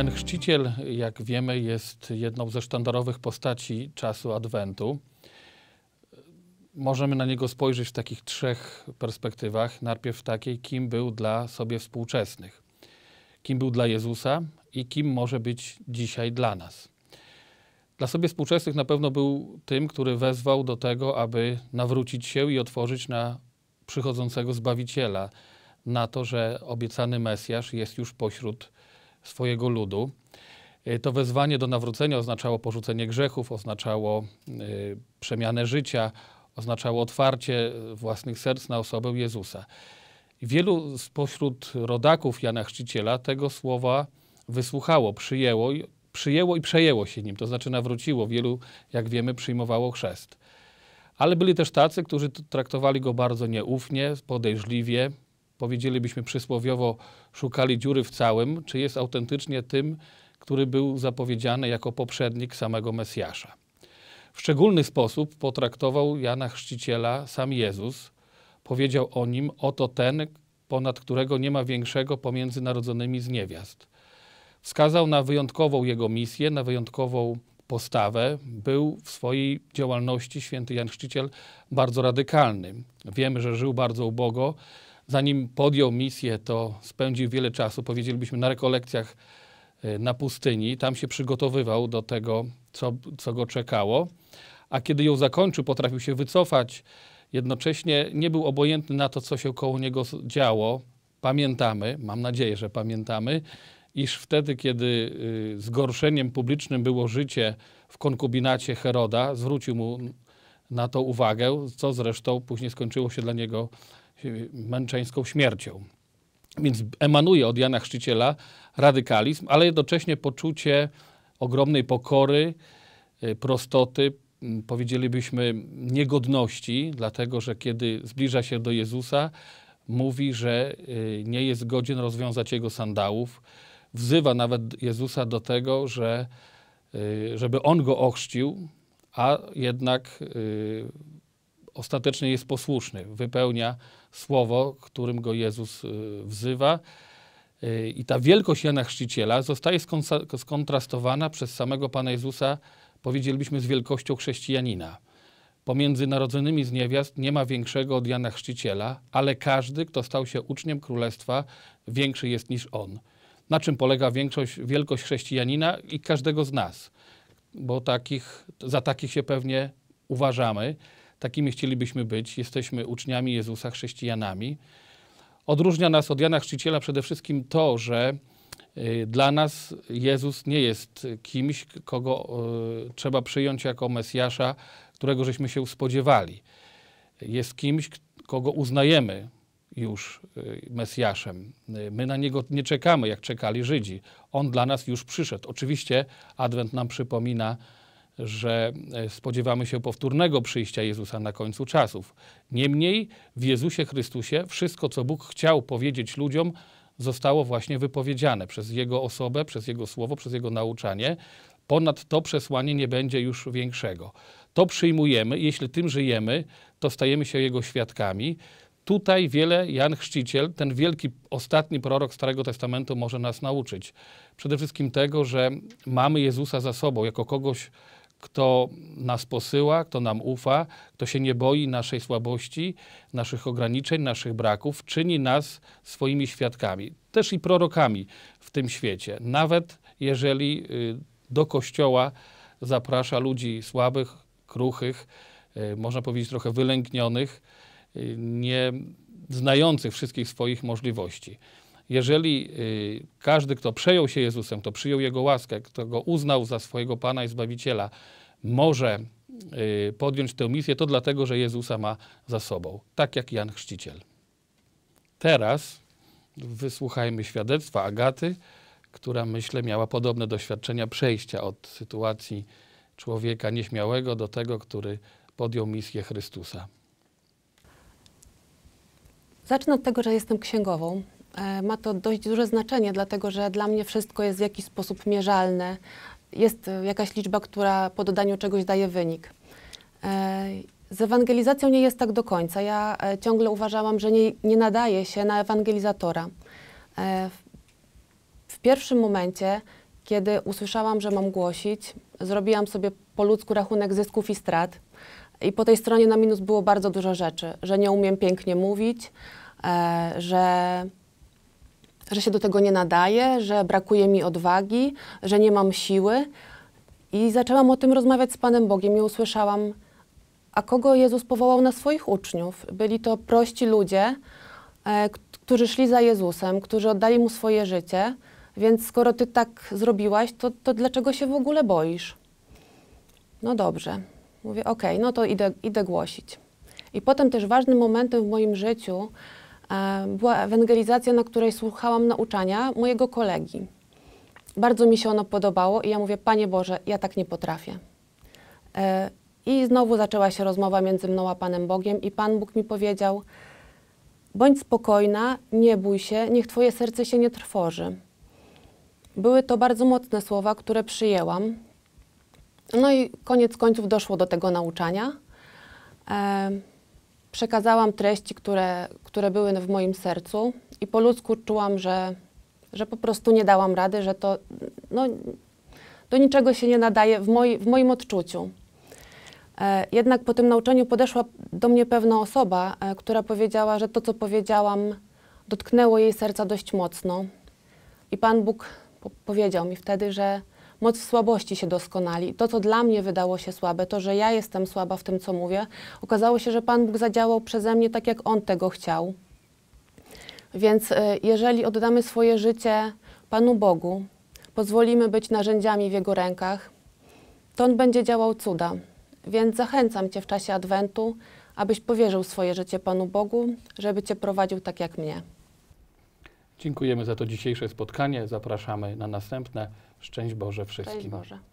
Jan Chrzciciel, jak wiemy, jest jedną ze sztandarowych postaci czasu Adwentu. Możemy na niego spojrzeć w takich trzech perspektywach. Najpierw takiej, kim był dla sobie współczesnych, kim był dla Jezusa i kim może być dzisiaj dla nas. Dla sobie współczesnych na pewno był tym, który wezwał do tego, aby nawrócić się i otworzyć na przychodzącego Zbawiciela, na to, że obiecany Mesjasz jest już pośród swojego ludu. Y, to wezwanie do nawrócenia oznaczało porzucenie grzechów, oznaczało y, przemianę życia, oznaczało otwarcie y, własnych serc na osobę Jezusa. Wielu spośród rodaków Jana Chrzciciela tego słowa wysłuchało, przyjęło, przyjęło i przejęło się nim, to znaczy nawróciło. Wielu, jak wiemy, przyjmowało chrzest. Ale byli też tacy, którzy traktowali go bardzo nieufnie, podejrzliwie, powiedzielibyśmy przysłowiowo, szukali dziury w całym, czy jest autentycznie tym, który był zapowiedziany jako poprzednik samego Mesjasza. W szczególny sposób potraktował Jana Chrzciciela sam Jezus. Powiedział o nim: Oto ten, ponad którego nie ma większego pomiędzy narodzonymi z niewiast. Wskazał na wyjątkową jego misję, na wyjątkową postawę. Był w swojej działalności święty Jan Chrzciciel bardzo radykalny. Wiemy, że żył bardzo ubogo zanim podjął misję, to spędził wiele czasu, powiedzielibyśmy, na rekolekcjach e, na pustyni. Tam się przygotowywał do tego, co, co go czekało. A kiedy ją zakończył, potrafił się wycofać. Jednocześnie nie był obojętny na to, co się koło niego działo. Pamiętamy, mam nadzieję, że pamiętamy, iż wtedy, kiedy y, zgorszeniem publicznym było życie w konkubinacie Heroda, zwrócił mu na to uwagę, co zresztą później skończyło się dla niego męczeńską śmiercią. Więc emanuje od Jana Chrzciciela radykalizm, ale jednocześnie poczucie ogromnej pokory, y, prostoty, mm, powiedzielibyśmy niegodności, dlatego że kiedy zbliża się do Jezusa, mówi, że y, nie jest godzien rozwiązać jego sandałów. Wzywa nawet Jezusa do tego, że, y, żeby on go ochrzcił, a jednak ostatecznie jest posłuszny, wypełnia słowo, którym go Jezus y, wzywa. Y, I ta wielkość Jana Chrzciciela zostaje skontrastowana przez samego Pana Jezusa, powiedzielibyśmy, z wielkością chrześcijanina. Pomiędzy narodzonymi z niewiast nie ma większego od Jana Chrzciciela, ale każdy, kto stał się uczniem królestwa, większy jest niż on. Na czym polega większość, wielkość chrześcijanina i każdego z nas? Bo takich, za takich się pewnie uważamy. Takimi chcielibyśmy być. Jesteśmy uczniami Jezusa, chrześcijanami. Odróżnia nas od Jana Chrzciciela przede wszystkim to, że y, dla nas Jezus nie jest kimś, kogo y, trzeba przyjąć jako Mesjasza, którego żeśmy się spodziewali. Jest kimś, kogo uznajemy już y, Mesjaszem. My na Niego nie czekamy, jak czekali Żydzi. On dla nas już przyszedł. Oczywiście Adwent nam przypomina, że e, spodziewamy się powtórnego przyjścia Jezusa na końcu czasów. Niemniej w Jezusie Chrystusie wszystko, co Bóg chciał powiedzieć ludziom, zostało właśnie wypowiedziane przez Jego osobę, przez Jego słowo, przez Jego nauczanie. Ponad to przesłanie nie będzie już większego. To przyjmujemy, jeśli tym żyjemy, to stajemy się Jego świadkami. Tutaj wiele Jan Chrzciciel, ten wielki ostatni prorok Starego Testamentu może nas nauczyć. Przede wszystkim tego, że mamy Jezusa za sobą jako kogoś, kto nas posyła, kto nam ufa, kto się nie boi naszej słabości, naszych ograniczeń, naszych braków, czyni nas swoimi świadkami, też i prorokami w tym świecie. Nawet jeżeli y, do kościoła zaprasza ludzi słabych, kruchych, y, można powiedzieć trochę wylęknionych, y, nie znających wszystkich swoich możliwości jeżeli y, każdy, kto przejął się Jezusem, kto przyjął Jego łaskę, kto Go uznał za swojego Pana i Zbawiciela, może y, podjąć tę misję, to dlatego, że Jezusa ma za sobą, tak jak Jan Chrzciciel. Teraz wysłuchajmy świadectwa Agaty, która myślę miała podobne doświadczenia przejścia od sytuacji człowieka nieśmiałego do tego, który podjął misję Chrystusa. Zacznę od tego, że jestem księgową E, ma to dość duże znaczenie, dlatego że dla mnie wszystko jest w jakiś sposób mierzalne. Jest e, jakaś liczba, która po dodaniu czegoś daje wynik. E, z ewangelizacją nie jest tak do końca. Ja ciągle uważałam, że nie, nie nadaje się na ewangelizatora. W pierwszym momencie, kiedy usłyszałam, że mam głosić, zrobiłam sobie po ludzku rachunek zysków i strat. I po tej stronie na minus było bardzo dużo rzeczy, że nie umiem pięknie mówić, że że się do tego nie nadaję, że brakuje mi odwagi, że nie mam siły. I zaczęłam o tym rozmawiać z Panem Bogiem i usłyszałam, a kogo Jezus powołał na swoich uczniów? Byli to prości ludzie, e, którzy szli za Jezusem, którzy oddali mu swoje życie. Więc skoro ty tak zrobiłaś, to, to dlaczego się w ogóle boisz? No dobrze. Mówię, okej, okay, no to idę, idę głosić. I potem też ważnym momentem w moim życiu E, była ewangelizacja, na której słuchałam nauczania mojego kolegi. Bardzo mi się ono podobało i ja mówię, Panie Boże, ja tak nie potrafię. E, I znowu zaczęła się rozmowa między mną a Panem Bogiem i Pan Bóg mi powiedział, bądź spokojna, nie bój się, niech Twoje serce się nie trwoży. Były to bardzo mocne słowa, które przyjęłam. No i koniec końców doszło do tego nauczania. E, przekazałam treści, które, które były w moim sercu i po ludzku czułam, że, że po prostu nie dałam rady, że to no, do niczego się nie nadaje w, moi, w moim odczuciu. E, jednak po tym nauczeniu podeszła do mnie pewna osoba, e, która powiedziała, że to, co powiedziałam, dotknęło jej serca dość mocno. I Pan Bóg po powiedział mi wtedy, że moc w słabości się doskonali. To, co dla mnie wydało się słabe, to, że ja jestem słaba w tym, co mówię, okazało się, że Pan Bóg zadziałał przeze mnie tak, jak On tego chciał. Więc y, jeżeli oddamy swoje życie Panu Bogu, pozwolimy być narzędziami w Jego rękach, to On będzie działał cuda. Więc zachęcam Cię w czasie Adwentu, abyś powierzył swoje życie Panu Bogu, żeby Cię prowadził tak jak mnie. Dziękujemy za to dzisiejsze spotkanie. Zapraszamy na następne. Szczęść Boże wszystkim. Szczęść Boże.